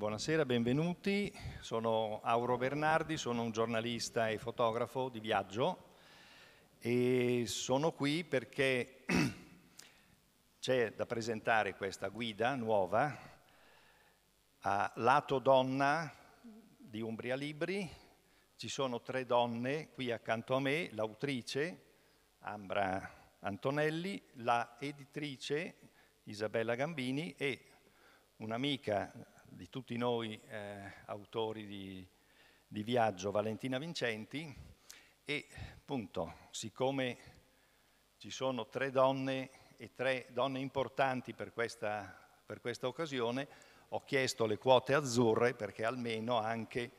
Buonasera, benvenuti. Sono Auro Bernardi, sono un giornalista e fotografo di viaggio e sono qui perché c'è da presentare questa guida nuova a Lato Donna di Umbria Libri. Ci sono tre donne qui accanto a me, l'autrice Ambra Antonelli, la editrice Isabella Gambini e un'amica di tutti noi eh, autori di, di viaggio, Valentina Vincenti, e appunto, siccome ci sono tre donne e tre donne importanti per questa, per questa occasione, ho chiesto le quote azzurre perché almeno anche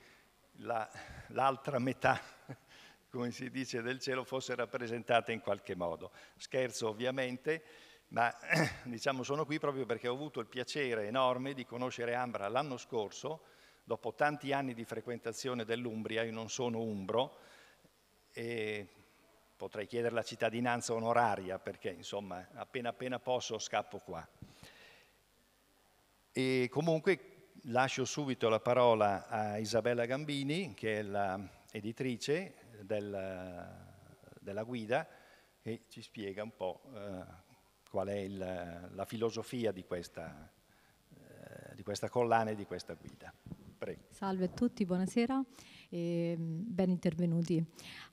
la, l'altra metà, come si dice, del cielo fosse rappresentata in qualche modo. Scherzo ovviamente ma diciamo, sono qui proprio perché ho avuto il piacere enorme di conoscere Ambra l'anno scorso, dopo tanti anni di frequentazione dell'Umbria, io non sono umbro, e potrei chiedere la cittadinanza onoraria perché insomma appena appena posso scappo qua. E comunque lascio subito la parola a Isabella Gambini, che è l'editrice del, della guida, che ci spiega un po' eh, qual è il, la filosofia di questa, eh, di questa collana e di questa guida. Prego. Salve a tutti, buonasera e mm, ben intervenuti.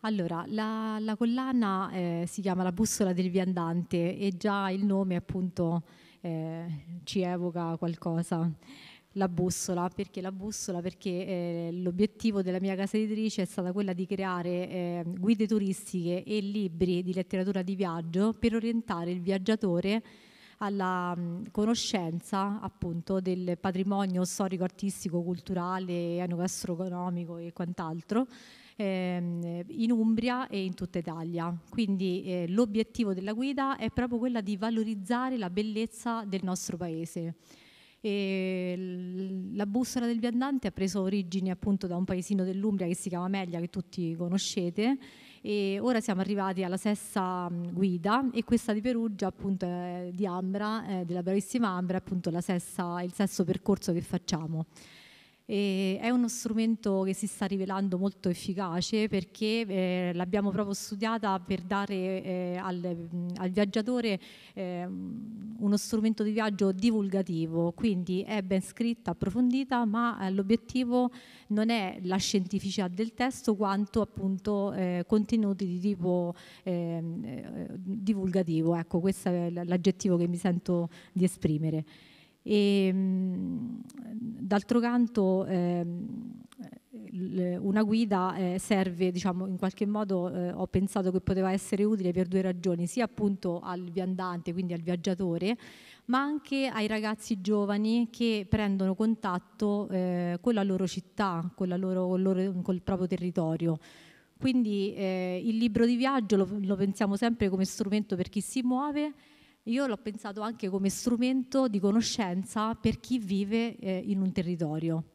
Allora, la, la collana eh, si chiama La bussola del viandante e già il nome appunto eh, ci evoca qualcosa la bussola. Perché la bussola? Perché eh, l'obiettivo della mia casa editrice è stata quella di creare eh, guide turistiche e libri di letteratura di viaggio per orientare il viaggiatore alla mh, mm, conoscenza appunto del patrimonio storico, artistico, culturale, enogastronomico e quant'altro ehm, in Umbria e in tutta Italia. Quindi eh, l'obiettivo della guida è proprio quella di valorizzare la bellezza del nostro paese. E la bussola del viandante ha preso origine appunto da un paesino dell'Umbria che si chiama Meglia, che tutti conoscete. E ora siamo arrivati alla sesta mm, guida e questa di Perugia appunto è di Ambra, eh, della bravissima Ambra, appunto sesta, il sesto percorso che facciamo. E è uno strumento che si sta rivelando molto efficace perché eh, l'abbiamo proprio studiata per dare eh, al, mm, al, viaggiatore eh, uno strumento di viaggio divulgativo, quindi è ben scritta, approfondita, ma eh, l'obiettivo non è la scientificità del testo quanto appunto eh, contenuti di tipo ehm, eh, divulgativo. Ecco, questo è l'aggettivo che mi sento di esprimere. E, mm, d'altro canto ehm, una guida eh, serve diciamo in qualche modo eh, ho pensato che poteva essere utile per due ragioni sia appunto al viandante quindi al viaggiatore ma anche ai ragazzi giovani che prendono contatto eh, con la loro città con la loro, col, loro, col proprio territorio quindi eh, il libro di viaggio lo, lo pensiamo sempre come strumento per chi si muove io l'ho pensato anche come strumento di conoscenza per chi vive eh, in un territorio.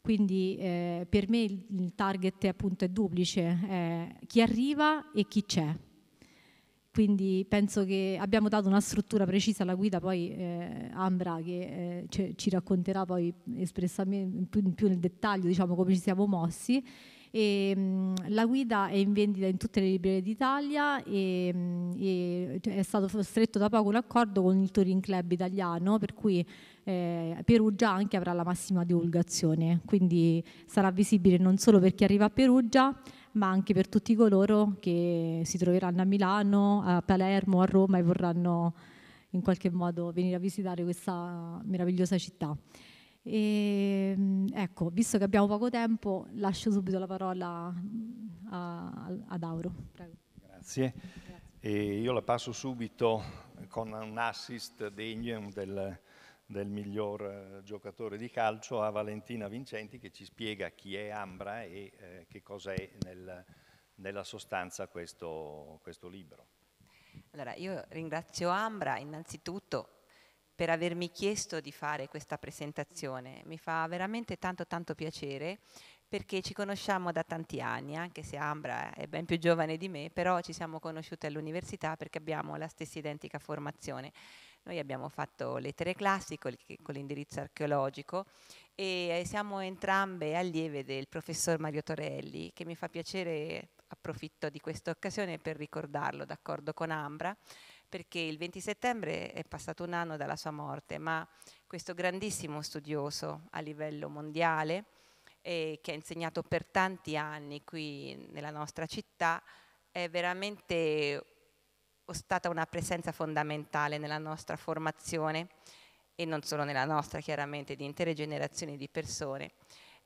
Quindi eh, per me il, il target appunto è duplice, eh, chi arriva e chi c'è. Quindi penso che abbiamo dato una struttura precisa alla guida, poi eh, Ambra che eh, ci racconterà poi espressamente più, più nel dettaglio diciamo, come ci siamo mossi e, mh, la guida è in vendita in tutte le librerie d'Italia e, mh, e cioè, è stato stretto da poco un accordo con il Touring Club italiano per cui eh, Perugia anche avrà la massima divulgazione, quindi sarà visibile non solo per chi arriva a Perugia, ma anche per tutti coloro che si troveranno a Milano, a Palermo, a Roma e vorranno in qualche modo venire a visitare questa meravigliosa città. E, mm, ecco, visto che abbiamo poco tempo, lascio subito la parola mm, ad Auro. Prego. Grazie. Grazie. E io la passo subito con un assist degno del, del miglior eh, giocatore di calcio a Valentina Vincenti che ci spiega chi è Ambra e eh, che cos'è nel, nella sostanza questo, questo libro. Allora, io ringrazio Ambra innanzitutto per avermi chiesto di fare questa presentazione. Mi fa veramente tanto tanto piacere perché ci conosciamo da tanti anni, anche se Ambra è ben più giovane di me, però ci siamo conosciute all'università perché abbiamo la stessa identica formazione. Noi abbiamo fatto lettere classiche con l'indirizzo archeologico e eh, siamo entrambe allieve del professor Mario Torelli, che mi fa piacere, approfitto di questa occasione per ricordarlo, d'accordo con Ambra, perché il 20 settembre è passato un anno dalla sua morte, ma questo grandissimo studioso a livello mondiale, eh, che ha insegnato per tanti anni qui nella nostra città, è veramente stata una presenza fondamentale nella nostra formazione e non solo nella nostra, chiaramente, di intere generazioni di persone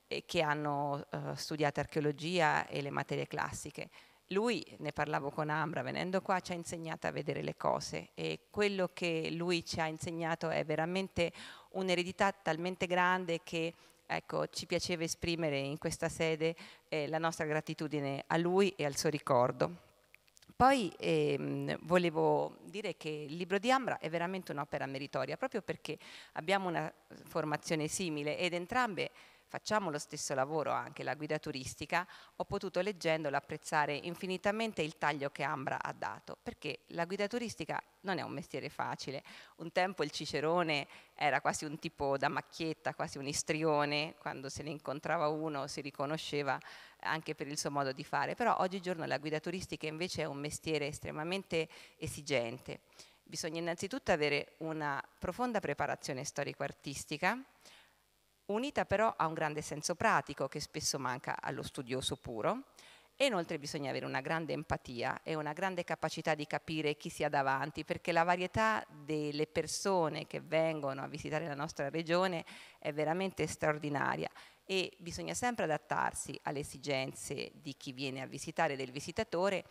eh, che hanno eh, studiato archeologia e le materie classiche lui, ne parlavo con Ambra, venendo qua ci ha insegnato a vedere le cose e quello che lui ci ha insegnato è veramente un'eredità talmente grande che ecco, ci piaceva esprimere in questa sede eh, la nostra gratitudine a lui e al suo ricordo. Poi ehm, volevo dire che il libro di Ambra è veramente un'opera meritoria, proprio perché abbiamo una formazione simile ed entrambe facciamo lo stesso lavoro anche la guida turistica, ho potuto leggendolo apprezzare infinitamente il taglio che Ambra ha dato, perché la guida turistica non è un mestiere facile. Un tempo il Cicerone era quasi un tipo da macchietta, quasi un istrione, quando se ne incontrava uno si riconosceva anche per il suo modo di fare, però oggigiorno la guida turistica invece è un mestiere estremamente esigente. Bisogna innanzitutto avere una profonda preparazione storico-artistica, unita però a un grande senso pratico che spesso manca allo studioso puro. E inoltre bisogna avere una grande empatia e una grande capacità di capire chi sia davanti, perché la varietà delle persone che vengono a visitare la nostra regione è veramente straordinaria e bisogna sempre adattarsi alle esigenze di chi viene a visitare, del visitatore,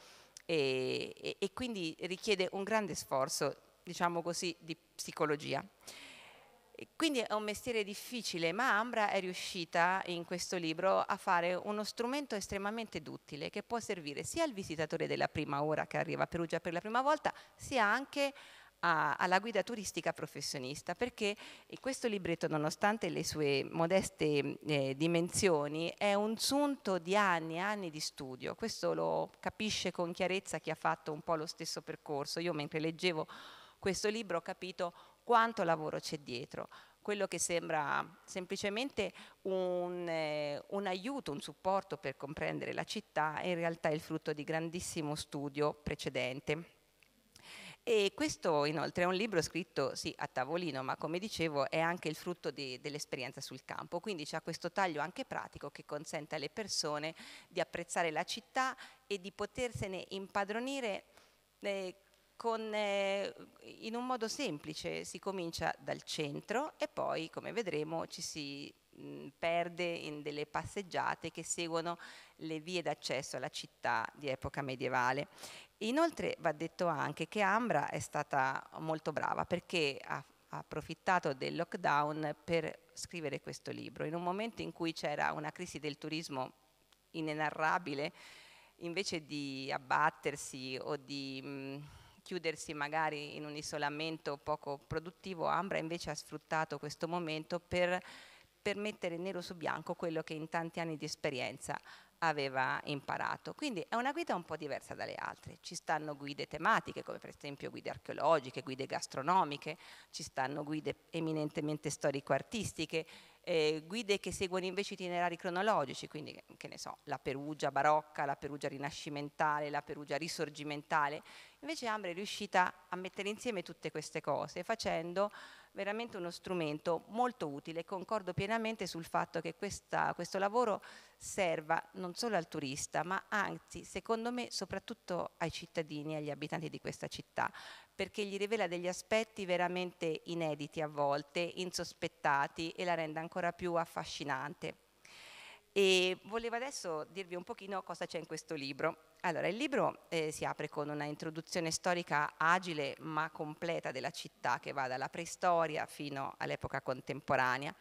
e, e, e quindi richiede un grande sforzo, diciamo così, di psicologia. Quindi è un mestiere difficile, ma Ambra è riuscita in questo libro a fare uno strumento estremamente duttile che può servire sia al visitatore della prima ora che arriva a Perugia per la prima volta, sia anche a, alla guida turistica professionista, perché questo libretto, nonostante le sue modeste eh, dimensioni, è un sunto di anni e anni di studio. Questo lo capisce con chiarezza chi ha fatto un po' lo stesso percorso. Io mentre leggevo questo libro ho capito quanto lavoro c'è dietro. Quello che sembra semplicemente un, eh, un aiuto, un supporto per comprendere la città, in realtà è il frutto di grandissimo studio precedente. E questo inoltre è un libro scritto sì a tavolino, ma come dicevo è anche il frutto di, dell'esperienza sul campo, quindi c'è questo taglio anche pratico che consente alle persone di apprezzare la città e di potersene impadronire eh, con, eh, in un modo semplice si comincia dal centro e poi, come vedremo, ci si mh, perde in delle passeggiate che seguono le vie d'accesso alla città di epoca medievale. Inoltre va detto anche che Ambra è stata molto brava perché ha approfittato del lockdown per scrivere questo libro. In un momento in cui c'era una crisi del turismo inenarrabile, invece di abbattersi o di mh, chiudersi magari in un isolamento poco produttivo, Ambra invece ha sfruttato questo momento per, per mettere nero su bianco quello che in tanti anni di esperienza aveva imparato. Quindi è una guida un po' diversa dalle altre. Ci stanno guide tematiche, come per esempio guide archeologiche, guide gastronomiche, ci stanno guide eminentemente storico-artistiche, eh, guide che seguono invece itinerari cronologici, quindi che ne so, la Perugia barocca, la Perugia rinascimentale, la Perugia risorgimentale. Invece Ambra è riuscita a mettere insieme tutte queste cose facendo veramente uno strumento molto utile. Concordo pienamente sul fatto che questa, questo lavoro serva non solo al turista, ma anzi, secondo me, soprattutto ai cittadini e agli abitanti di questa città, perché gli rivela degli aspetti veramente inediti a volte, insospettati e la rende ancora più affascinante. E volevo adesso dirvi un pochino cosa c'è in questo libro. Allora, il libro eh, si apre con una introduzione storica agile ma completa della città che va dalla preistoria fino all'epoca contemporanea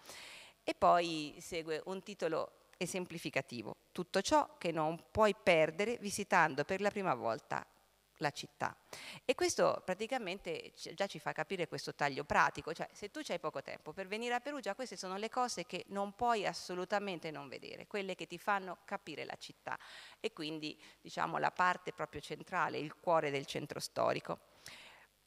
e poi segue un titolo esemplificativo, tutto ciò che non puoi perdere visitando per la prima volta la città. E questo praticamente già ci fa capire questo taglio pratico, cioè se tu hai poco tempo per venire a Perugia, queste sono le cose che non puoi assolutamente non vedere, quelle che ti fanno capire la città e quindi diciamo la parte proprio centrale, il cuore del centro storico.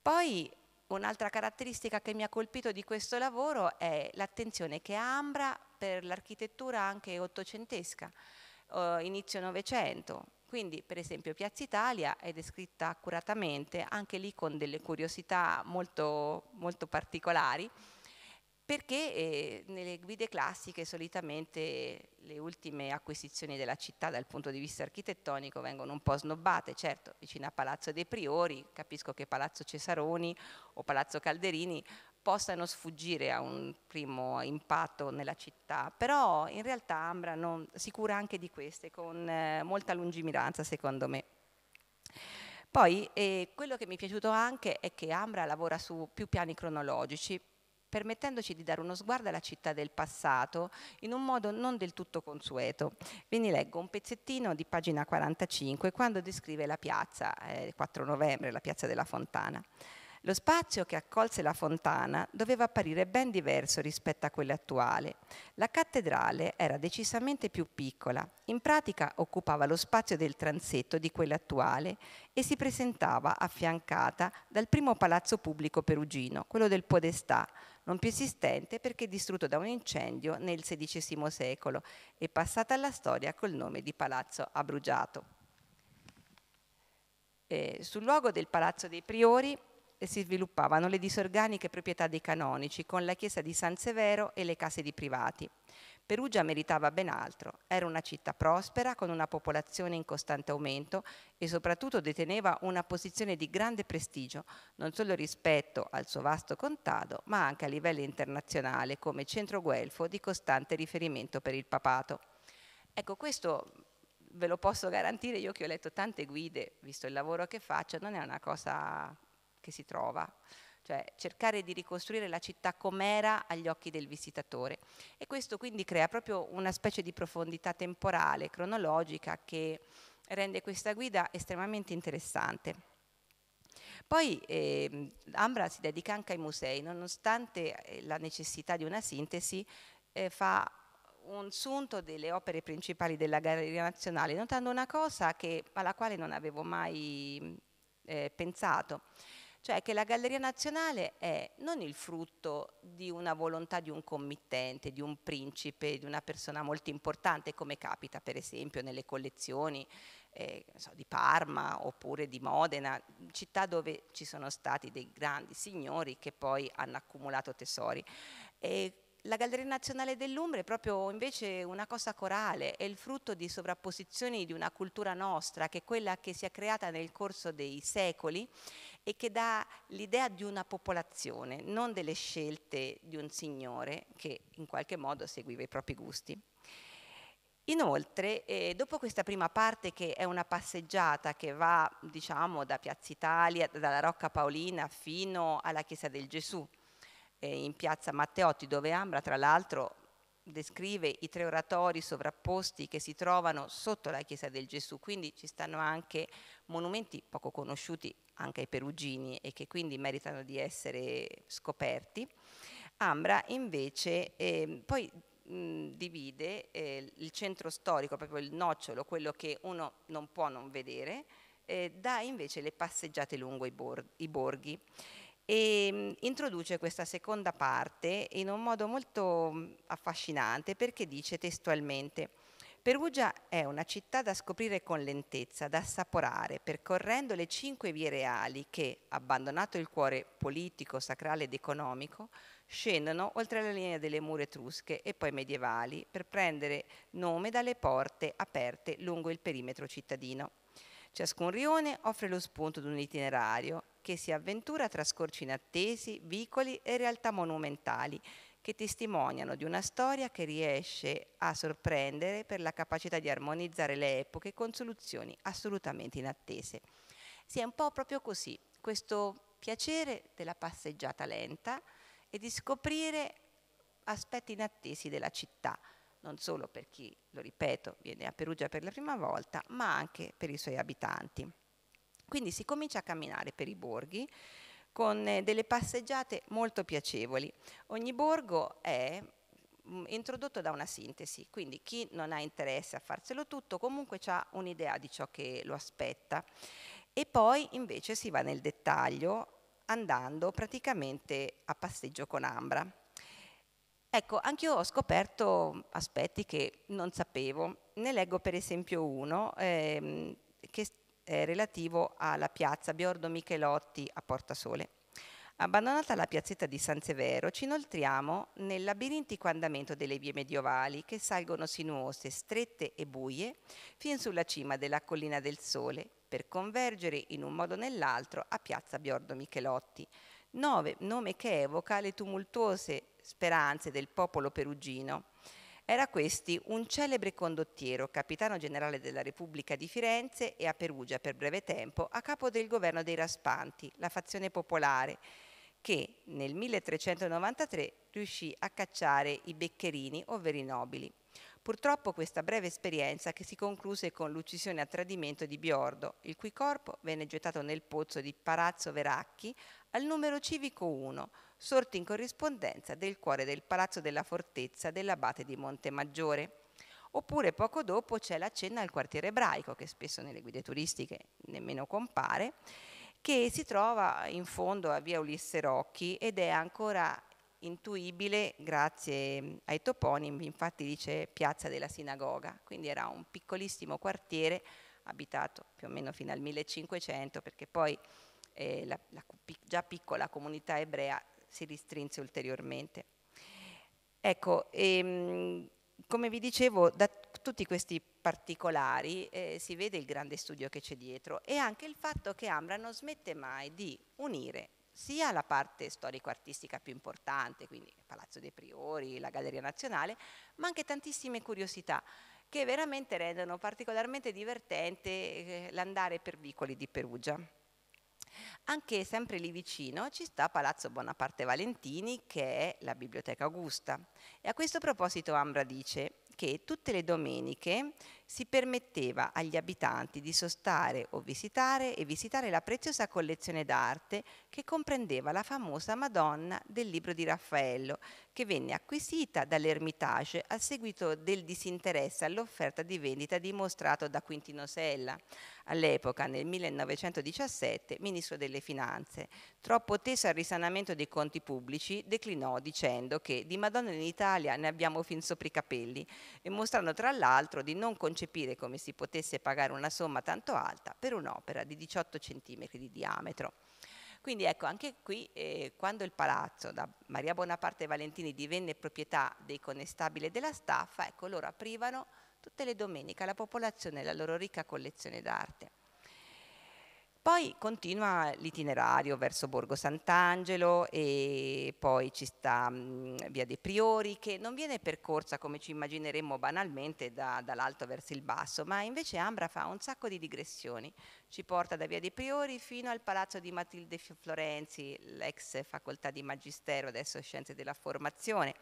Poi un'altra caratteristica che mi ha colpito di questo lavoro è l'attenzione che Ambra per l'architettura anche ottocentesca, eh, inizio Novecento, quindi per esempio Piazza Italia è descritta accuratamente, anche lì con delle curiosità molto, molto particolari, perché eh, nelle guide classiche solitamente le ultime acquisizioni della città dal punto di vista architettonico vengono un po' snobbate, certo vicino a Palazzo dei Priori, capisco che Palazzo Cesaroni o Palazzo Calderini possano sfuggire a un primo impatto nella città, però in realtà Ambra non, si cura anche di queste con eh, molta lungimiranza secondo me. Poi eh, quello che mi è piaciuto anche è che Ambra lavora su più piani cronologici, permettendoci di dare uno sguardo alla città del passato in un modo non del tutto consueto. Ve ne leggo un pezzettino di pagina 45 quando descrive la piazza, eh, 4 novembre, la piazza della Fontana. Lo spazio che accolse la fontana doveva apparire ben diverso rispetto a quello attuale. La cattedrale era decisamente più piccola, in pratica occupava lo spazio del transetto di quella attuale e si presentava affiancata dal primo palazzo pubblico perugino, quello del Podestà, non più esistente perché distrutto da un incendio nel XVI secolo e passata alla storia col nome di Palazzo Abrugiato. Eh, sul luogo del Palazzo dei Priori si sviluppavano le disorganiche proprietà dei canonici con la chiesa di San Severo e le case di privati. Perugia meritava ben altro, era una città prospera con una popolazione in costante aumento e soprattutto deteneva una posizione di grande prestigio, non solo rispetto al suo vasto contado, ma anche a livello internazionale come centro guelfo di costante riferimento per il papato. Ecco, questo ve lo posso garantire io che ho letto tante guide, visto il lavoro che faccio, non è una cosa che si trova, cioè cercare di ricostruire la città com'era agli occhi del visitatore. E questo quindi crea proprio una specie di profondità temporale, cronologica, che rende questa guida estremamente interessante. Poi eh, Ambra si dedica anche ai musei, nonostante eh, la necessità di una sintesi, eh, fa un sunto delle opere principali della Galleria Nazionale, notando una cosa che, alla quale non avevo mai eh, pensato, cioè che la Galleria Nazionale è non il frutto di una volontà di un committente, di un principe, di una persona molto importante, come capita per esempio nelle collezioni eh, so, di Parma oppure di Modena, città dove ci sono stati dei grandi signori che poi hanno accumulato tesori. E la Galleria Nazionale dell'Umbra è proprio invece una cosa corale, è il frutto di sovrapposizioni di una cultura nostra, che è quella che si è creata nel corso dei secoli e che dà l'idea di una popolazione, non delle scelte di un signore che in qualche modo seguiva i propri gusti. Inoltre, eh, dopo questa prima parte che è una passeggiata che va diciamo, da Piazza Italia, dalla Rocca Paolina fino alla Chiesa del Gesù, eh, in Piazza Matteotti, dove Ambra tra l'altro descrive i tre oratori sovrapposti che si trovano sotto la chiesa del Gesù, quindi ci stanno anche monumenti poco conosciuti anche ai perugini e che quindi meritano di essere scoperti. Ambra invece eh, poi mh, divide eh, il centro storico, proprio il nocciolo, quello che uno non può non vedere, eh, da invece le passeggiate lungo i, bor- i borghi e ehm, introduce questa seconda parte in un modo molto mm, affascinante perché dice testualmente Perugia è una città da scoprire con lentezza, da assaporare, percorrendo le cinque vie reali che, abbandonato il cuore politico, sacrale ed economico, scendono oltre la linea delle mura etrusche e poi medievali per prendere nome dalle porte aperte lungo il perimetro cittadino. Ciascun rione offre lo spunto di un itinerario che si avventura tra scorci inattesi, vicoli e realtà monumentali che testimoniano di una storia che riesce a sorprendere per la capacità di armonizzare le epoche con soluzioni assolutamente inattese. Si è un po' proprio così, questo piacere della passeggiata lenta e di scoprire aspetti inattesi della città, non solo per chi, lo ripeto, viene a Perugia per la prima volta, ma anche per i suoi abitanti. Quindi si comincia a camminare per i borghi con eh, delle passeggiate molto piacevoli. Ogni borgo è mm, introdotto da una sintesi, quindi chi non ha interesse a farselo tutto comunque ha un'idea di ciò che lo aspetta. E poi invece si va nel dettaglio andando praticamente a passeggio con Ambra. Ecco, anch'io ho scoperto aspetti che non sapevo. Ne leggo per esempio uno ehm, che eh, relativo alla piazza Biordo Michelotti a Portasole. Abbandonata la piazzetta di San Severo, ci inoltriamo nel labirintico andamento delle vie medievali che salgono sinuose, strette e buie fin sulla cima della Collina del Sole per convergere in un modo o nell'altro a piazza Biordo Michelotti, nove, nome che evoca le tumultuose speranze del popolo perugino era questi un celebre condottiero, capitano generale della Repubblica di Firenze e a Perugia per breve tempo a capo del governo dei Raspanti, la fazione popolare, che nel 1393 riuscì a cacciare i beccherini, ovvero i nobili. Purtroppo questa breve esperienza che si concluse con l'uccisione a tradimento di Biordo, il cui corpo venne gettato nel pozzo di Palazzo Veracchi al numero civico 1, sorti in corrispondenza del cuore del palazzo della fortezza dell'abate di Montemaggiore. Oppure poco dopo c'è la cena al quartiere ebraico, che spesso nelle guide turistiche nemmeno compare, che si trova in fondo a via Ulisse Rocchi ed è ancora intuibile grazie ai toponimi, infatti dice Piazza della Sinagoga, quindi era un piccolissimo quartiere abitato più o meno fino al 1500 perché poi eh, la, la già piccola comunità ebrea si ristrinse ulteriormente. Ecco, e, ehm, come vi dicevo, da tutti questi particolari eh, si vede il grande studio che c'è dietro e anche il fatto che Ambra non smette mai di unire sia la parte storico-artistica più importante, quindi il Palazzo dei Priori, la Galleria Nazionale, ma anche tantissime curiosità che veramente rendono particolarmente divertente eh, l'andare per vicoli di Perugia. Anche sempre lì vicino ci sta Palazzo Bonaparte Valentini che è la Biblioteca Augusta. E a questo proposito Ambra dice che tutte le domeniche si permetteva agli abitanti di sostare o visitare e visitare la preziosa collezione d'arte che comprendeva la famosa Madonna del libro di Raffaello, che venne acquisita dall'Ermitage a seguito del disinteresse all'offerta di vendita dimostrato da Quintino Sella, all'epoca nel 1917 ministro delle Finanze. Troppo teso al risanamento dei conti pubblici, declinò dicendo che di Madonna in Italia ne abbiamo fin sopra i capelli e mostrando tra l'altro di non concedere concepire come si potesse pagare una somma tanto alta per un'opera di 18 cm di diametro. Quindi ecco, anche qui, eh, quando il palazzo da Maria Bonaparte e Valentini divenne proprietà dei conestabili della staffa, ecco, loro aprivano tutte le domeniche alla popolazione la loro ricca collezione d'arte. Poi continua l'itinerario verso Borgo Sant'Angelo e poi ci sta Via dei Priori che non viene percorsa come ci immagineremmo banalmente da, dall'alto verso il basso, ma invece Ambra fa un sacco di digressioni. Ci porta da Via dei Priori fino al Palazzo di Matilde Florenzi, l'ex facoltà di Magistero, adesso Scienze della Formazione,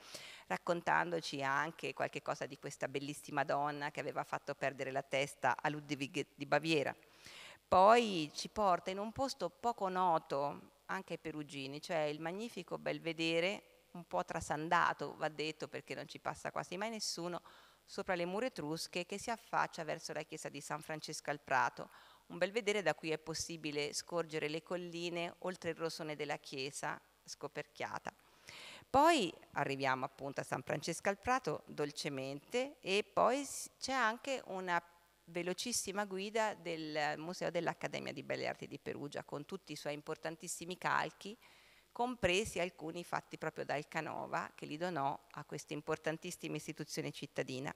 raccontandoci anche qualche cosa di questa bellissima donna che aveva fatto perdere la testa a Ludwig di Baviera poi ci porta in un posto poco noto anche ai perugini, cioè il magnifico belvedere, un po' trasandato, va detto perché non ci passa quasi mai nessuno, sopra le mura etrusche che si affaccia verso la chiesa di San Francesco al Prato, un belvedere da cui è possibile scorgere le colline oltre il rosone della chiesa scoperchiata. Poi arriviamo appunto a San Francesco al Prato dolcemente e poi c'è anche una velocissima guida del Museo dell'Accademia di Belle Arti di Perugia con tutti i suoi importantissimi calchi, compresi alcuni fatti proprio dal Canova che li donò a questa importantissima istituzione cittadina.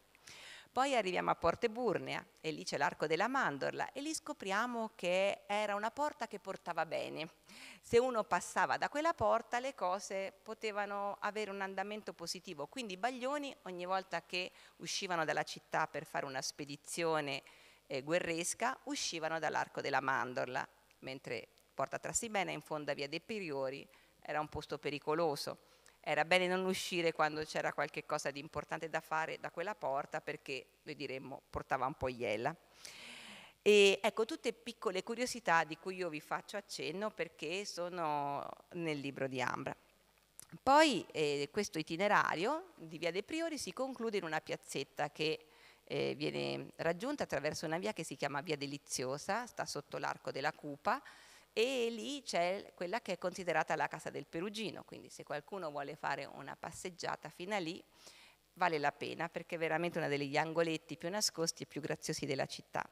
Poi arriviamo a Porte Burnea e lì c'è l'arco della mandorla e lì scopriamo che era una porta che portava bene. Se uno passava da quella porta le cose potevano avere un andamento positivo, quindi i baglioni ogni volta che uscivano dalla città per fare una spedizione eh, guerresca uscivano dall'arco della mandorla, mentre Porta Trassibena in fondo a Via dei Priori era un posto pericoloso era bene non uscire quando c'era qualche cosa di importante da fare da quella porta perché noi diremmo portava un po' iella. E ecco tutte piccole curiosità di cui io vi faccio accenno perché sono nel libro di Ambra. Poi eh, questo itinerario di Via dei Priori si conclude in una piazzetta che eh, viene raggiunta attraverso una via che si chiama Via Deliziosa, sta sotto l'arco della Cupa, e lì c'è quella che è considerata la casa del Perugino, quindi se qualcuno vuole fare una passeggiata fino a lì vale la pena perché è veramente uno degli angoletti più nascosti e più graziosi della città.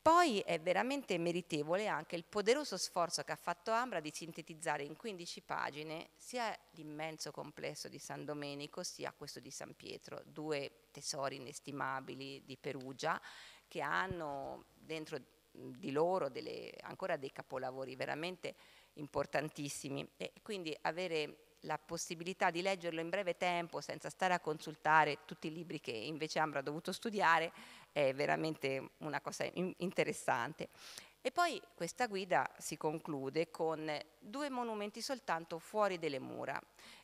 Poi è veramente meritevole anche il poderoso sforzo che ha fatto Ambra di sintetizzare in 15 pagine sia l'immenso complesso di San Domenico sia questo di San Pietro, due tesori inestimabili di Perugia che hanno dentro di loro delle, ancora dei capolavori veramente importantissimi e quindi avere la possibilità di leggerlo in breve tempo senza stare a consultare tutti i libri che invece Ambra ha dovuto studiare è veramente una cosa interessante. E poi questa guida si conclude con due monumenti soltanto fuori delle mura,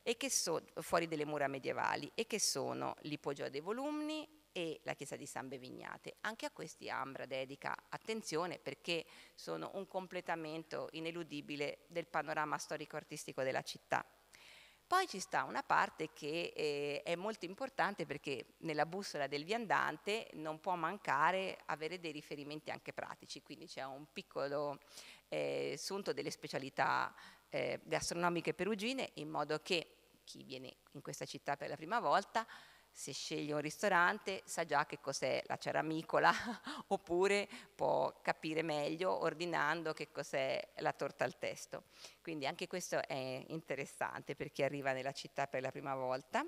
e che so, fuori delle mura medievali, e che sono l'Ipogeo dei Volumni e la chiesa di San Bevignate. Anche a questi Ambra dedica attenzione perché sono un completamento ineludibile del panorama storico-artistico della città. Poi ci sta una parte che eh, è molto importante perché nella bussola del viandante non può mancare avere dei riferimenti anche pratici, quindi c'è un piccolo eh, delle specialità eh, gastronomiche perugine in modo che chi viene in questa città per la prima volta se sceglie un ristorante, sa già che cos'è la ceramicola, oppure può capire meglio ordinando che cos'è la torta al testo. Quindi anche questo è interessante per chi arriva nella città per la prima volta.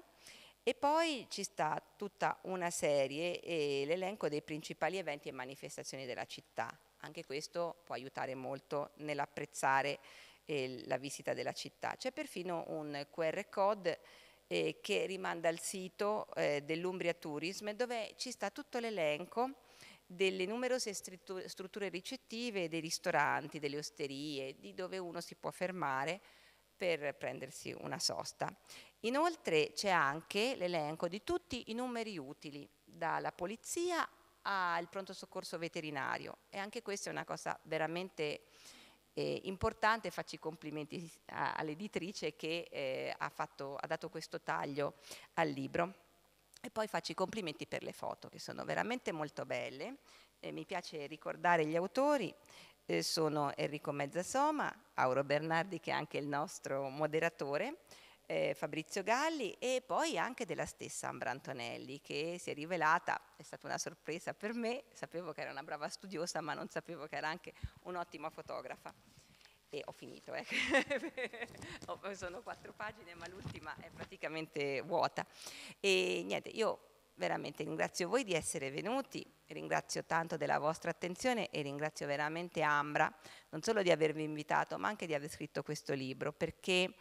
E poi ci sta tutta una serie e l'elenco dei principali eventi e manifestazioni della città. Anche questo può aiutare molto nell'apprezzare eh, la visita della città. C'è perfino un QR code eh, che rimanda al sito eh, dell'Umbria Tourism dove ci sta tutto l'elenco delle numerose strutture ricettive, dei ristoranti, delle osterie, di dove uno si può fermare per prendersi una sosta. Inoltre c'è anche l'elenco di tutti i numeri utili, dalla polizia al pronto soccorso veterinario e anche questa è una cosa veramente eh, importante, faccio i complimenti all'editrice che eh, ha, fatto, ha dato questo taglio al libro. E poi faccio i complimenti per le foto, che sono veramente molto belle. Eh, mi piace ricordare gli autori, eh, sono Enrico Mezzasoma, Auro Bernardi che è anche il nostro moderatore, eh, Fabrizio Galli e poi anche della stessa Ambra Antonelli che si è rivelata, è stata una sorpresa per me, sapevo che era una brava studiosa ma non sapevo che era anche un'ottima fotografa. E ho finito, eh. sono quattro pagine ma l'ultima è praticamente vuota. E niente, io veramente ringrazio voi di essere venuti, ringrazio tanto della vostra attenzione e ringrazio veramente Ambra non solo di avermi invitato ma anche di aver scritto questo libro perché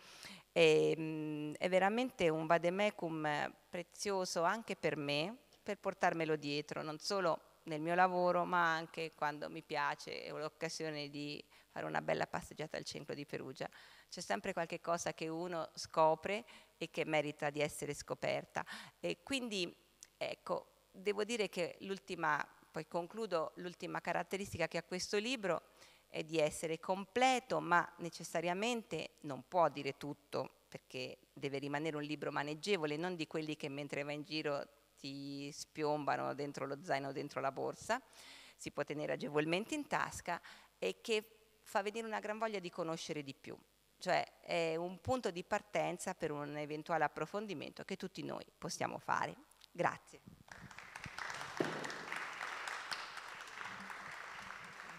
e, ehm, è veramente un vademecum prezioso anche per me, per portarmelo dietro, non solo nel mio lavoro, ma anche quando mi piace e ho l'occasione di fare una bella passeggiata al centro di Perugia. C'è sempre qualche cosa che uno scopre e che merita di essere scoperta. E quindi, ecco, devo dire che l'ultima, poi concludo, l'ultima caratteristica che ha questo libro è di essere completo, ma necessariamente non può dire tutto, perché deve rimanere un libro maneggevole, non di quelli che mentre va in giro ti spiombano dentro lo zaino, dentro la borsa, si può tenere agevolmente in tasca e che fa venire una gran voglia di conoscere di più cioè è un punto di partenza per un eventuale approfondimento che tutti noi possiamo fare. Grazie.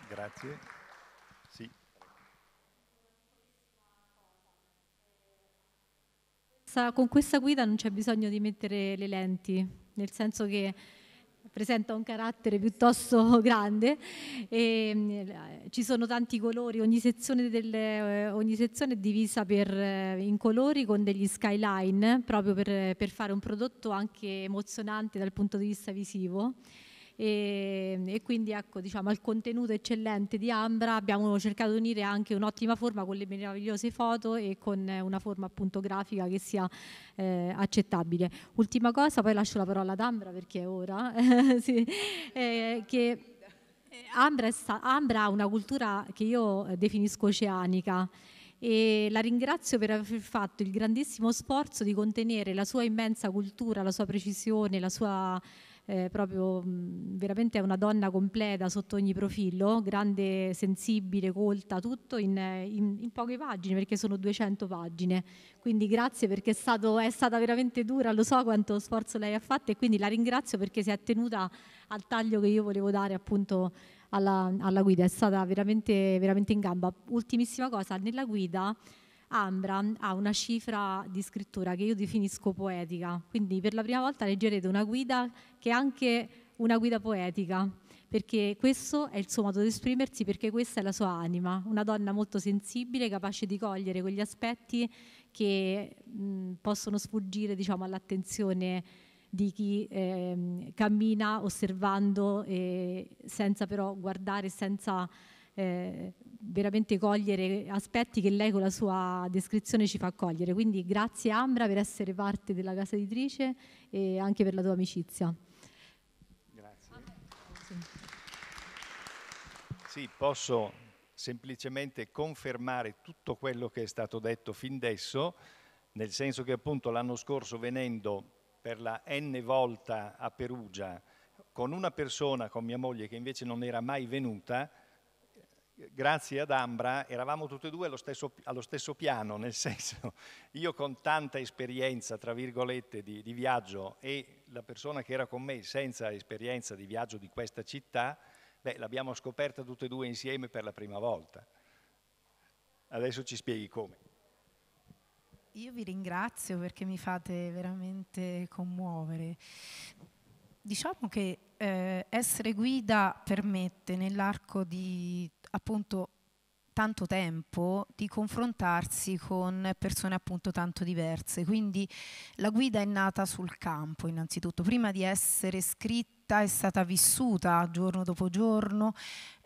Grazie. questa, con questa guida non c'è bisogno di mettere le lenti, nel senso che presenta un carattere piuttosto grande. E, mm, eh, ci sono tanti colori, ogni sezione, del, eh, ogni sezione è divisa per, eh, in colori con degli skyline, proprio per, per fare un prodotto anche emozionante dal punto di vista visivo e, ehm, e quindi ecco, diciamo, al contenuto eccellente di Ambra abbiamo cercato di unire anche un'ottima forma con le meravigliose foto e con eh, una forma appunto grafica che sia eh, accettabile. Ultima cosa, poi lascio la parola ad Ambra perché è ora, sì, eh, che eh, Ambra, sta, Ambra ha una cultura che io eh, definisco oceanica e la ringrazio per aver fatto il grandissimo sforzo di contenere la sua immensa cultura, la sua precisione, la sua eh, proprio mh, veramente è una donna completa sotto ogni profilo, grande, sensibile, colta, tutto in, in, in poche pagine perché sono 200 pagine. Quindi grazie perché è, stato, è stata veramente dura, lo so quanto sforzo lei ha fatto e quindi la ringrazio perché si è tenuta al taglio che io volevo dare appunto alla, alla guida, è stata veramente, veramente in gamba. Ultimissima cosa, nella guida... Ambra ha una cifra di scrittura che io definisco poetica, quindi per la prima volta leggerete una guida che è anche una guida poetica, perché questo è il suo modo di esprimersi, perché questa è la sua anima, una donna molto sensibile, capace di cogliere quegli aspetti che mh, possono sfuggire diciamo, all'attenzione di chi eh, cammina osservando eh, senza però guardare, senza eh, veramente cogliere aspetti che lei con la sua descrizione ci fa cogliere. Quindi grazie Ambra per essere parte della casa editrice e anche per la tua amicizia. Grazie. Sì, posso semplicemente confermare tutto quello che è stato detto fin adesso, nel senso che appunto l'anno scorso venendo per la n volta a Perugia con una persona, con mia moglie, che invece non era mai venuta, grazie ad Ambra, eravamo tutti e due allo stesso, allo stesso, piano, nel senso io con tanta esperienza, tra virgolette, di, di, viaggio e la persona che era con me senza esperienza di viaggio di questa città, beh, l'abbiamo scoperta tutte e due insieme per la prima volta. Adesso ci spieghi come. Io vi ringrazio perché mi fate veramente commuovere. Diciamo che eh, essere guida permette nell'arco di appunto tanto tempo di confrontarsi con persone appunto tanto diverse. Quindi la guida è nata sul campo innanzitutto, prima di essere scritta è stata vissuta giorno dopo giorno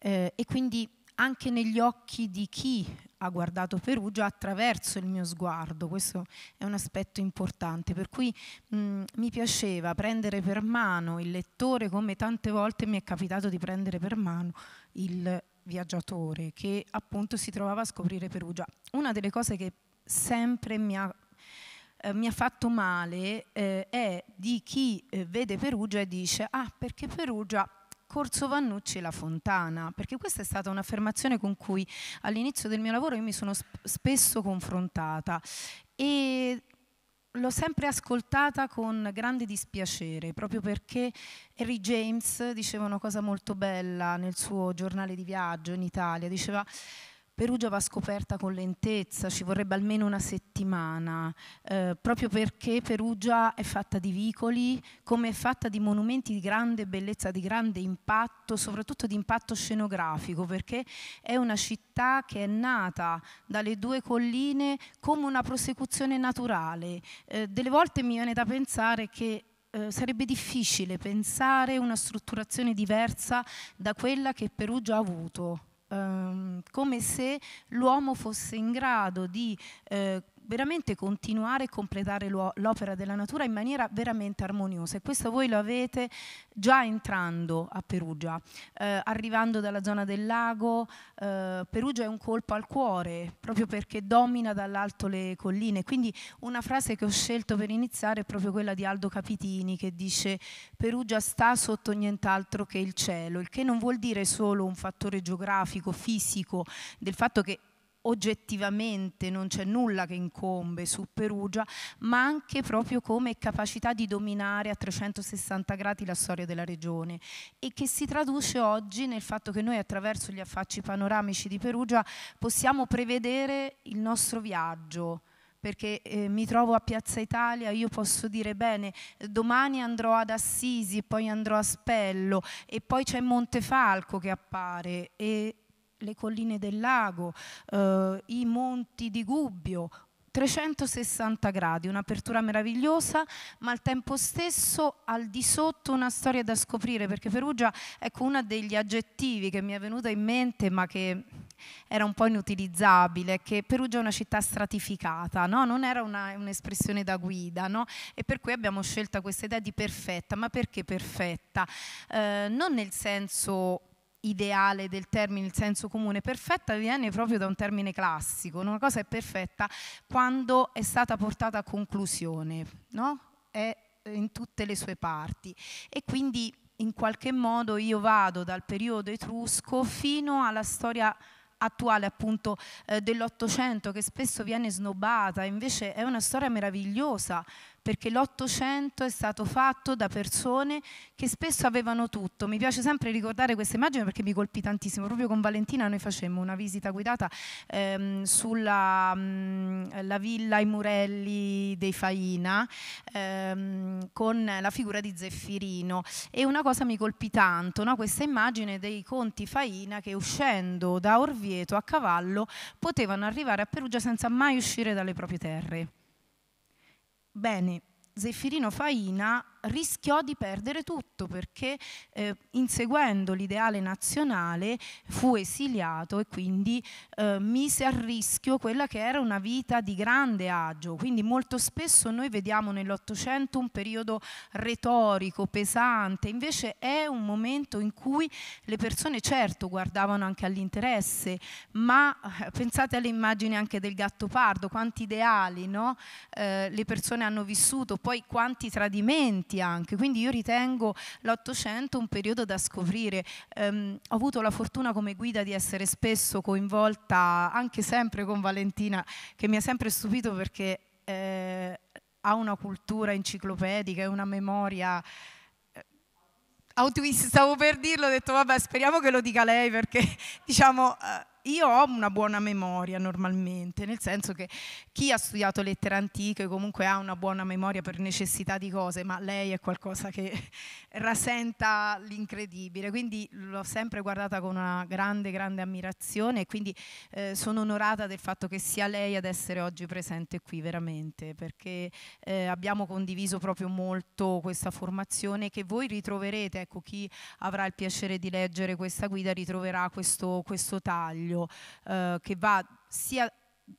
eh, e quindi anche negli occhi di chi ha guardato Perugia attraverso il mio sguardo, questo è un aspetto importante, per cui mh, mm, mi piaceva prendere per mano il lettore come tante volte mi è capitato di prendere per mano il viaggiatore che appunto si trovava a scoprire Perugia. Una delle cose che sempre mi ha, eh, mi ha fatto male eh, è di chi eh, vede Perugia e dice ah perché Perugia Corso Vannucci e la Fontana, perché questa è stata un'affermazione con cui all'inizio del mio lavoro io mi sono sp spesso confrontata e l'ho sempre ascoltata con grande dispiacere, proprio perché Harry James diceva una cosa molto bella nel suo giornale di viaggio in Italia, diceva Perugia va scoperta con lentezza, ci vorrebbe almeno una settimana, eh, proprio perché Perugia è fatta di vicoli, come è fatta di monumenti di grande bellezza, di grande impatto, soprattutto di impatto scenografico, perché è una città che è nata dalle due colline come una prosecuzione naturale. Eh, delle volte mi viene da pensare che eh, sarebbe difficile pensare una strutturazione diversa da quella che Perugia ha avuto ehm, come se l'uomo fosse in grado di eh, veramente continuare e completare l'opera della natura in maniera veramente armoniosa e questo voi lo avete già entrando a Perugia, eh, arrivando dalla zona del lago, eh, Perugia è un colpo al cuore proprio perché domina dall'alto le colline, quindi una frase che ho scelto per iniziare è proprio quella di Aldo Capitini che dice Perugia sta sotto nient'altro che il cielo, il che non vuol dire solo un fattore geografico, fisico, del fatto che oggettivamente non c'è nulla che incombe su Perugia, ma anche proprio come capacità di dominare a 360 gradi la storia della regione e che si traduce oggi nel fatto che noi attraverso gli affacci panoramici di Perugia possiamo prevedere il nostro viaggio perché eh, mi trovo a Piazza Italia, io posso dire bene, domani andrò ad Assisi, poi andrò a Spello e poi c'è Montefalco che appare e le colline del lago, eh, i monti di Gubbio, 360 gradi, un'apertura meravigliosa, ma al tempo stesso al di sotto una storia da scoprire, perché Perugia, ecco, uno degli aggettivi che mi è venuto in mente, ma che era un po' inutilizzabile, che Perugia è una città stratificata, no? non era un'espressione da guida, no? e per cui abbiamo scelto questa idea di perfetta, ma perché perfetta? Eh, non nel senso ideale del termine, il senso comune, perfetta viene proprio da un termine classico, una cosa è perfetta quando è stata portata a conclusione, no? è eh, in tutte le sue parti e quindi in qualche modo io vado dal periodo etrusco fino alla storia attuale appunto eh, dell'Ottocento che spesso viene snobbata, invece è una storia meravigliosa perché l'Ottocento è stato fatto da persone che spesso avevano tutto. Mi piace sempre ricordare questa immagine perché mi colpì tantissimo. Proprio con Valentina noi facemmo una visita guidata ehm, sulla mh, mm, villa I Murelli dei Faina ehm, con la figura di Zeffirino e una cosa mi colpì tanto, no? questa immagine dei conti Faina che uscendo da Orvieto a cavallo potevano arrivare a Perugia senza mai uscire dalle proprie terre. Bene, Zeffirino Faina rischiò di perdere tutto perché eh, inseguendo l'ideale nazionale fu esiliato e quindi eh, mise a rischio quella che era una vita di grande agio. Quindi molto spesso noi vediamo nell'Ottocento un periodo retorico, pesante, invece è un momento in cui le persone certo guardavano anche all'interesse, ma eh, pensate alle immagini anche del gatto pardo, quanti ideali no? Eh, le persone hanno vissuto, poi quanti tradimenti momenti anche, quindi io ritengo l'Ottocento un periodo da scoprire. Um, ho avuto la fortuna come guida di essere spesso coinvolta, anche sempre con Valentina, che mi ha sempre stupito perché eh, ha una cultura enciclopedica e una memoria eh, autista, stavo per dirlo, ho detto vabbè speriamo che lo dica lei perché diciamo eh, io ho una buona memoria normalmente, nel senso che chi ha studiato lettere antiche comunque ha una buona memoria per necessità di cose, ma lei è qualcosa che rasenta l'incredibile, quindi l'ho sempre guardata con una grande, grande ammirazione e quindi eh, sono onorata del fatto che sia lei ad essere oggi presente qui veramente, perché eh, abbiamo condiviso proprio molto questa formazione che voi ritroverete, ecco chi avrà il piacere di leggere questa guida ritroverà questo, questo taglio portafoglio eh, che va sia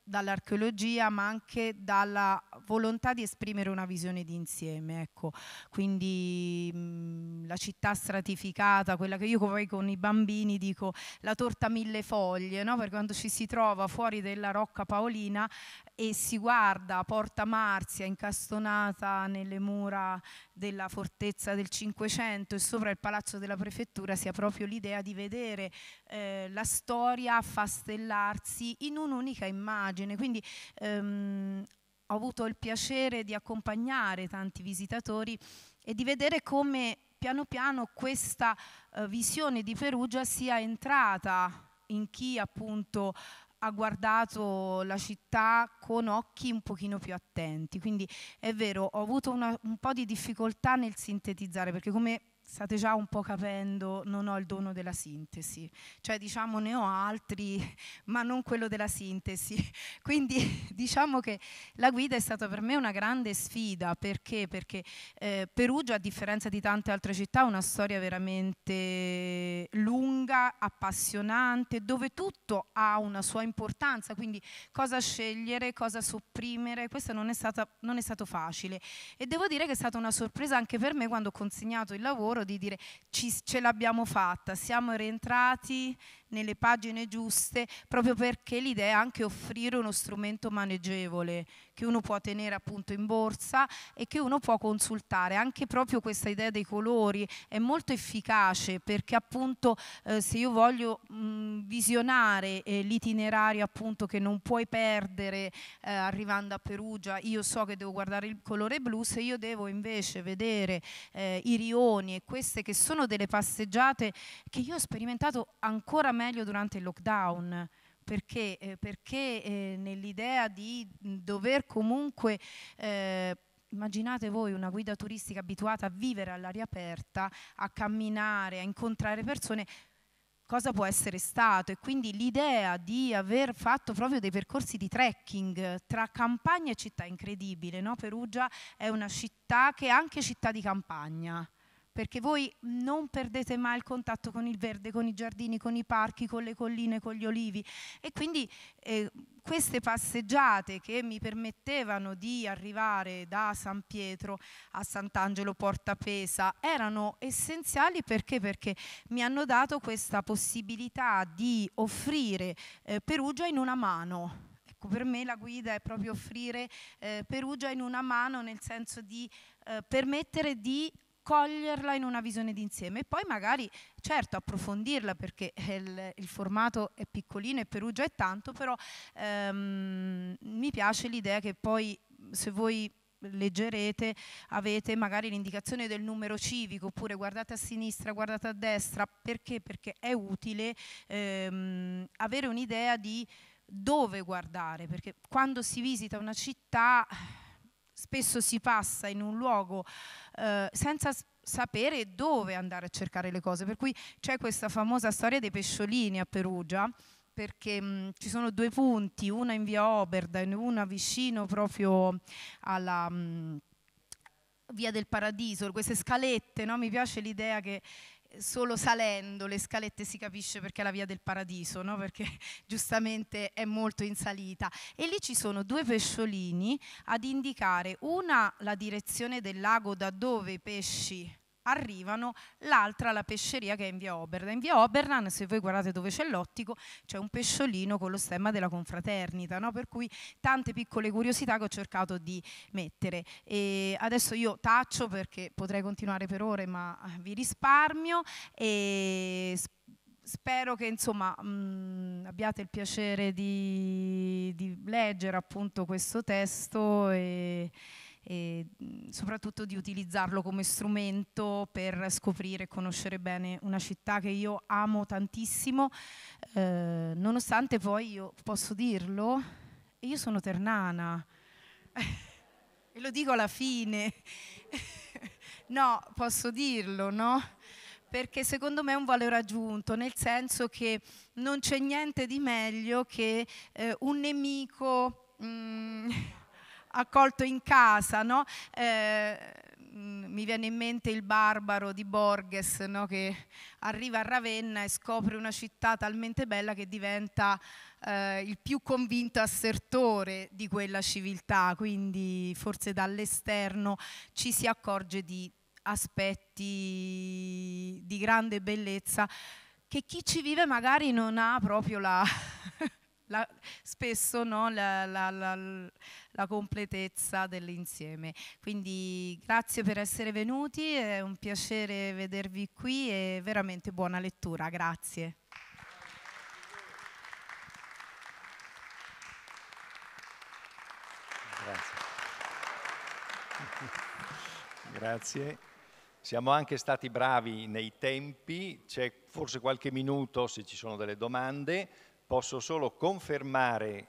dall'archeologia ma anche dalla volontà di esprimere una visione d'insieme ecco. quindi mh, mm, la città stratificata quella che io poi con i bambini dico la torta mille foglie no? perché quando ci si trova fuori della Rocca Paolina e si guarda Porta Marzia incastonata nelle mura della fortezza del Cinquecento e sopra il palazzo della prefettura sia proprio l'idea di vedere eh, la storia affastellarsi in un'unica immagine. Quindi ehm, ho avuto il piacere di accompagnare tanti visitatori e di vedere come piano piano questa eh, visione di Perugia sia entrata in chi appunto ha guardato la città con occhi un pochino più attenti. Quindi è vero, ho avuto una, un po' di difficoltà nel sintetizzare, perché come state già un po' capendo, non ho il dono della sintesi, cioè diciamo ne ho altri, ma non quello della sintesi. Quindi diciamo che la guida è stata per me una grande sfida, perché? Perché eh, Perugia, a differenza di tante altre città, ha una storia veramente lunga, appassionante, dove tutto ha una sua importanza, quindi cosa scegliere, cosa sopprimere, questo non è, stata, non è stato facile. E devo dire che è stata una sorpresa anche per me quando ho consegnato il lavoro lavoro di dire ci, ce l'abbiamo fatta, siamo rientrati nelle pagine giuste, proprio perché l'idea è anche offrire uno strumento maneggevole che uno può tenere appunto in borsa e che uno può consultare. Anche proprio questa idea dei colori è molto efficace perché appunto eh, se io voglio mh, visionare eh, l'itinerario appunto che non puoi perdere eh, arrivando a Perugia, io so che devo guardare il colore blu, se io devo invece vedere eh, i rioni e queste che sono delle passeggiate che io ho sperimentato ancora meglio meglio durante il lockdown. Perché? Eh, perché eh, nell'idea di dover comunque... Eh, immaginate voi una guida turistica abituata a vivere all'aria aperta, a camminare, a incontrare persone, cosa può essere stato e quindi l'idea di aver fatto proprio dei percorsi di trekking tra campagna e città incredibile, no? Perugia è una città che è anche città di campagna perché voi non perdete mai il contatto con il verde, con i giardini, con i parchi, con le colline, con gli olivi e quindi eh, queste passeggiate che mi permettevano di arrivare da San Pietro a Sant'Angelo Porta Pesa erano essenziali perché? perché mi hanno dato questa possibilità di offrire eh, Perugia in una mano ecco, per me la guida è proprio offrire eh, Perugia in una mano, nel senso di eh, permettere di coglierla in una visione d'insieme e poi magari, certo, approfondirla perché eh, il, il formato è piccolino e Perugia è tanto, però ehm, mi piace l'idea che poi se voi leggerete avete magari l'indicazione del numero civico oppure guardate a sinistra, guardate a destra, perché? Perché è utile ehm, avere un'idea di dove guardare, perché quando si visita una città spesso si passa in un luogo eh, senza sapere dove andare a cercare le cose, per cui c'è questa famosa storia dei pesciolini a Perugia, perché mh, mm, ci sono due punti, una in via Oberda e una vicino proprio alla... Mh, mm, via del Paradiso, queste scalette, no? mi piace l'idea che solo salendo le scalette si capisce perché è la via del paradiso, no? perché giustamente è molto in salita. E lì ci sono due pesciolini ad indicare una la direzione del lago da dove i pesci arrivano, l'altra la pesceria che è in via Oberdan. In via Oberdan, se voi guardate dove c'è l'ottico, c'è un pesciolino con lo stemma della confraternita, no? per cui tante piccole curiosità che ho cercato di mettere. E adesso io taccio perché potrei continuare per ore, ma eh, vi risparmio e spero che insomma, mh, mm, abbiate il piacere di, di leggere appunto questo testo e e soprattutto di utilizzarlo come strumento per scoprire e conoscere bene una città che io amo tantissimo, eh, nonostante poi io posso dirlo, io sono ternana e lo dico alla fine, no, posso dirlo, no? Perché secondo me è un valore aggiunto, nel senso che non c'è niente di meglio che eh, un nemico... Mm, accolto in casa, no? eh, mm, mi viene in mente il barbaro di Borges no? che arriva a Ravenna e scopre una città talmente bella che diventa eh, il più convinto assertore di quella civiltà, quindi forse dall'esterno ci si accorge di aspetti di grande bellezza che chi ci vive magari non ha proprio la, la, spesso no, la, la, la, completezza dell'insieme. Quindi grazie per essere venuti, è un piacere vedervi qui e veramente buona lettura, grazie. Grazie. grazie. Siamo anche stati bravi nei tempi, c'è forse qualche minuto se ci sono delle domande, posso solo confermare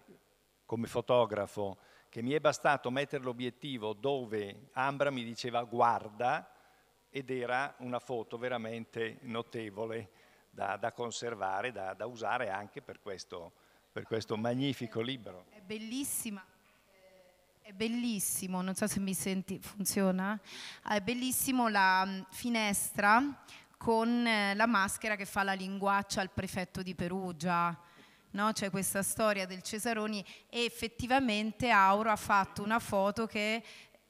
come fotografo che mi è bastato mettere l'obiettivo dove Ambra mi diceva guarda ed era una foto veramente notevole da, da conservare, da, da, usare anche per questo, per questo magnifico libro. È bellissima. Eh, è bellissimo, non so se mi senti, funziona? Ah, è bellissimo la mm, finestra con eh, la maschera che fa la linguaccia al prefetto di Perugia no? c'è questa storia del Cesaroni e effettivamente Auro ha fatto una foto che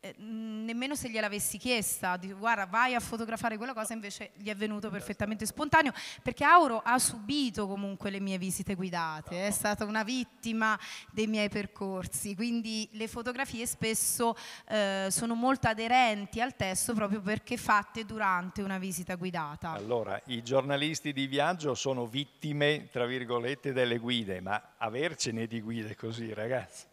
eh, nemmeno se gliel'avessi chiesta, dico, guarda vai a fotografare quella cosa, invece gli è venuto perfettamente spontaneo, perché Auro ha subito comunque le mie visite guidate, è stata una vittima dei miei percorsi, quindi le fotografie spesso eh, sono molto aderenti al testo proprio perché fatte durante una visita guidata. Allora, i giornalisti di viaggio sono vittime, tra virgolette, delle guide, ma avercene di guide così, ragazzi.